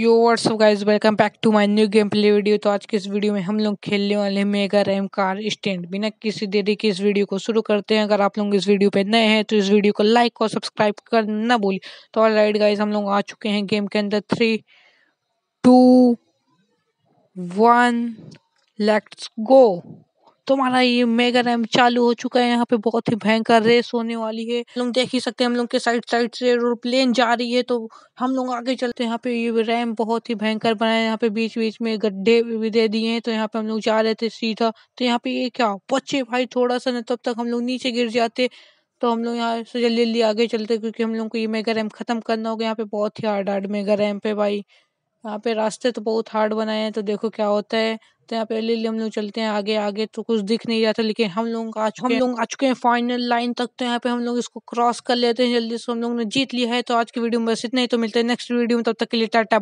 yo WhatsApp guys welcome back to my new game play video तो आज के इस वीडियो में हम लोग खेलने वाले हैं मेगा रैम कार स्टैंड बिना किसी देरी के इस वीडियो को शुरू करते हैं अगर आप लोग इस वीडियो पे नए हैं तो इस वीडियो को लाइक और सब्सक्राइब करना भूलिए तो ऑल राइट गाइज हम लोग आ चुके हैं गेम के अंदर three two one let's go तो हमारा ये मेगा रैम चालू हो चुका है यहाँ पे बहुत ही भयंकर रेस होने वाली है हम देख ही सकते हैं हम लोग के साइड साइड से प्लेन जा रही है तो हम लोग आगे चलते हैं यहाँ पे ये रैम बहुत ही भयंकर बनाया है यहाँ पे बीच बीच में गड्ढे भी दे दिए हैं तो यहाँ पे हम लोग जा रहे थे सीधा तो यहाँ पे ये क्या बच्चे भाई थोड़ा सा ना तब तक हम लोग नीचे गिर जाते तो हम लोग यहाँ से जल्दी जल्दी आगे चलते क्योंकि हम लोग को ये मेगा रैम ख़त्म करना होगा यहाँ पे बहुत ही हार्ड हार्ड मेगा रैम पे भाई यहाँ पे रास्ते तो बहुत हार्ड बनाए हैं तो देखो क्या होता है चलते हैं पहले लिए हम लोग चलते हैं आगे आगे तो कुछ दिख नहीं रहा था लेकिन हम लोग आ चुके हम लोग आ चुके हैं फाइनल लाइन तक तो यहाँ पे हम लोग इसको क्रॉस कर लेते हैं जल्दी से हम लोग ने जीत लिया है तो आज की वीडियो में बस इतना ही तो मिलते हैं नेक्स्ट वीडियो में तब तक के लिए टाटा